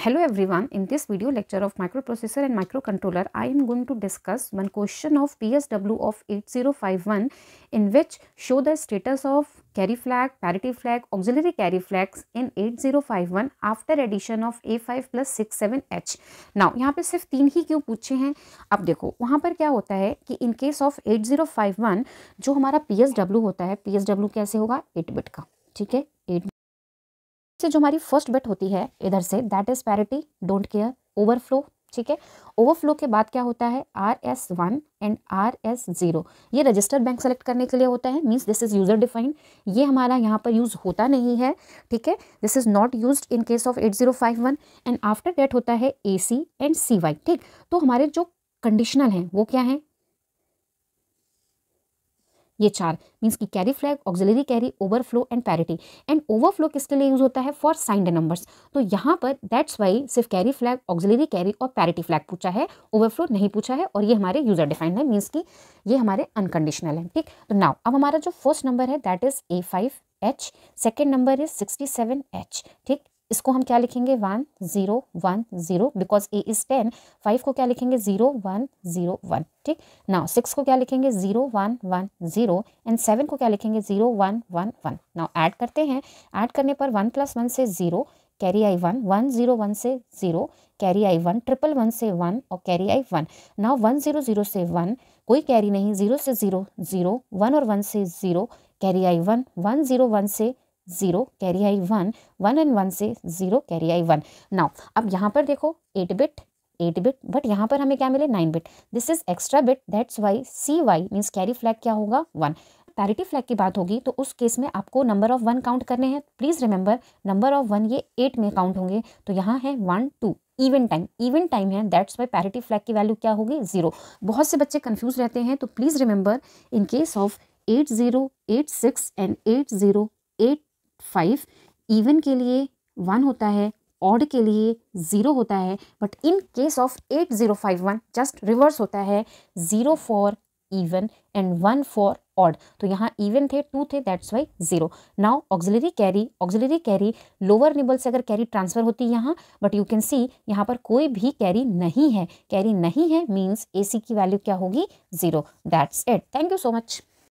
Hello everyone, in this video lecture of microprocessor and microcontroller, I am going to discuss one question of PSW of 8051 in which show the status of carry flag, parity flag, auxiliary carry flags in 8051 after addition of A5 plus 67H. Now yahan pe sirf teen hi क्यों puche hain ab dekho wahan par kya hota hai ki in case of 8051 jo hamara PSW hota hai PSW kaise hoga 8 bit ka theek hai 8 से जो हमारी first बेट होती है इधर से that is parity don't care overflow ठीक है overflow के बाद क्या होता है R S one and R S zero ये रजिस्टर बैंक सेलेक्ट करने के लिए होता है means this is user defined ये हमारा यहाँ पर यूज़ होता नहीं है ठीक है this is not use in case of eight zero five one and after that होता है ए सी एंड सी वाई ठीक तो हमारे जो कंडीशनल हैं वो क्या हैं ये चार मीन्स की carry flag auxiliary carry overflow and parity and overflow किसके लिए यूज होता है फॉर साइंड नंबर्स तो यहाँ पर दैट्स वाई सिर्फ कैरी फ्लैग ऑक्जिलरी कैरी और पैरिटी फ्लैग पूछा है ओवरफ्लो नहीं पूछा है और ये हमारे यूजर डिफाइंड है मीन्स की ये हमारे अनकंडीशनल है ठीक तो नाउ अब हमारा जो फर्स्ट नंबर है that is A five H second number is sixty seven H ठीक इसको हम क्या लिखेंगे one zero one zero because A is ten five को क्या लिखेंगे ज़ीरो वन ज़ीरो वन ठीक नाउ सिक्स को क्या लिखेंगे zero one one zero and seven को क्या लिखेंगे zero one one one now add करते हैं ऐड करने पर वन प्लस वन से ज़ीरो कैरी आई वन वन जीरो वन से ज़ीरो कैरी आई वन ट्रिपल वन से वन और कैरी आई one now one zero zero से वन कोई कैरी नहीं ज़ीरो से ज़ीरो ज़ीरो वन और वन से ज़ीरो कैरी आई वन वन ज़ीरो वन से ज़ीरो कैरी आई वन वन एंड वन से ज़ीरो कैरी आई वन नाउ अब यहाँ पर देखो eight bit eight bit but यहाँ पर हमें क्या मिले nine bit this is extra bit that's why C Y means carry flag क्या होगा वन पैरिटी फ्लैग की बात होगी तो उस केस में आपको नंबर ऑफ वन काउंट करने हैं please remember number of one ये एट में काउंट होंगे तो यहाँ है one two even time even time है दैट्स वाई पैरिटी फ्लैग की वैल्यू क्या होगी जीरो बहुत से बच्चे कन्फ्यूज रहते हैं तो please remember in case of eight zero eight six and eight zero eight five even के लिए वन होता है ऑड के लिए ज़ीरो होता है but in case of eight zero five one just reverse होता है zero for even and one for odd तो यहाँ इवन थे टू थे that's why zero now auxiliary carry auxiliary carry lower nibble से अगर कैरी ट्रांसफर होती है यहाँ बट यू कैन सी यहाँ पर कोई भी कैरी नहीं है कैरी नहीं है मीन्स ए की वैल्यू क्या होगी zero that's it thank you so much